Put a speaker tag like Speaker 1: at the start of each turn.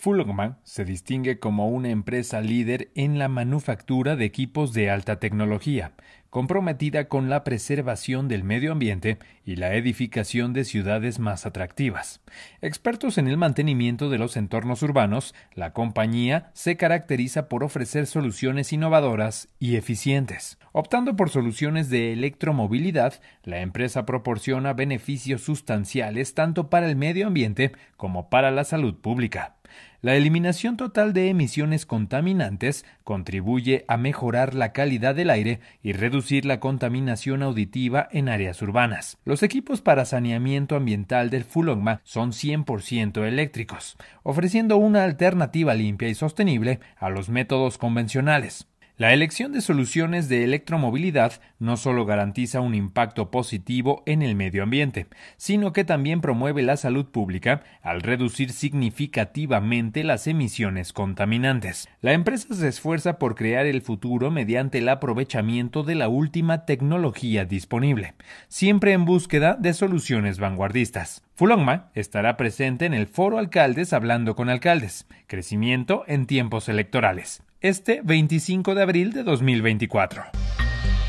Speaker 1: Fulgman se distingue como una empresa líder en la manufactura de equipos de alta tecnología, comprometida con la preservación del medio ambiente y la edificación de ciudades más atractivas. Expertos en el mantenimiento de los entornos urbanos, la compañía se caracteriza por ofrecer soluciones innovadoras y eficientes. Optando por soluciones de electromovilidad, la empresa proporciona beneficios sustanciales tanto para el medio ambiente como para la salud pública. La eliminación total de emisiones contaminantes contribuye a mejorar la calidad del aire y reducir la contaminación auditiva en áreas urbanas. Los equipos para saneamiento ambiental del Fulogma son ciento eléctricos, ofreciendo una alternativa limpia y sostenible a los métodos convencionales. La elección de soluciones de electromovilidad no solo garantiza un impacto positivo en el medio ambiente, sino que también promueve la salud pública al reducir significativamente las emisiones contaminantes. La empresa se esfuerza por crear el futuro mediante el aprovechamiento de la última tecnología disponible, siempre en búsqueda de soluciones vanguardistas. Fulongma estará presente en el Foro Alcaldes hablando con alcaldes, crecimiento en tiempos electorales este 25 de abril de 2024.